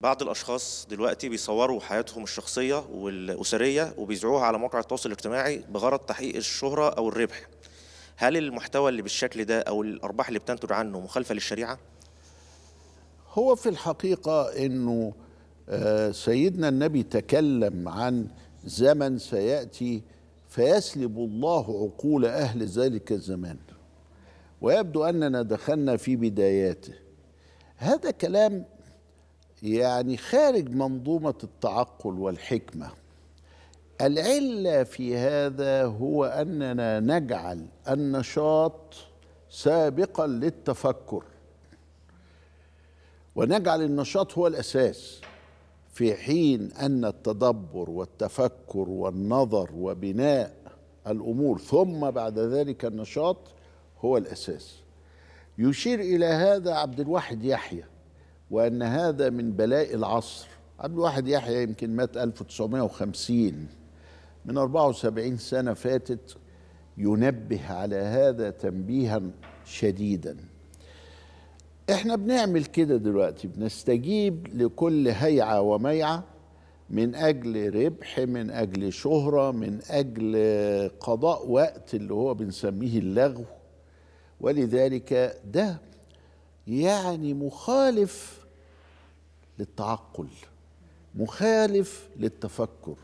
بعض الاشخاص دلوقتي بيصوروا حياتهم الشخصيه والاسريه وبيذيعوها على مواقع التواصل الاجتماعي بغرض تحقيق الشهره او الربح هل المحتوى اللي بالشكل ده او الارباح اللي بتنتج عنه مخالفه للشريعه هو في الحقيقه انه آه، سيدنا النبي تكلم عن زمن سياتي فيسلب الله عقول اهل ذلك الزمان ويبدو اننا دخلنا في بداياته هذا كلام يعني خارج منظومة التعقل والحكمة العلة في هذا هو أننا نجعل النشاط سابقا للتفكر ونجعل النشاط هو الأساس في حين أن التدبر والتفكر والنظر وبناء الأمور ثم بعد ذلك النشاط هو الأساس يشير إلى هذا عبد الواحد يحيى وأن هذا من بلاء العصر عبد الواحد يحيى يمكن مات 1950 من 74 سنة فاتت ينبه على هذا تنبيها شديدا احنا بنعمل كده دلوقتي بنستجيب لكل هيعة وميعة من أجل ربح من أجل شهرة من أجل قضاء وقت اللي هو بنسميه اللغو ولذلك ده يعني مخالف للتعقل مخالف للتفكر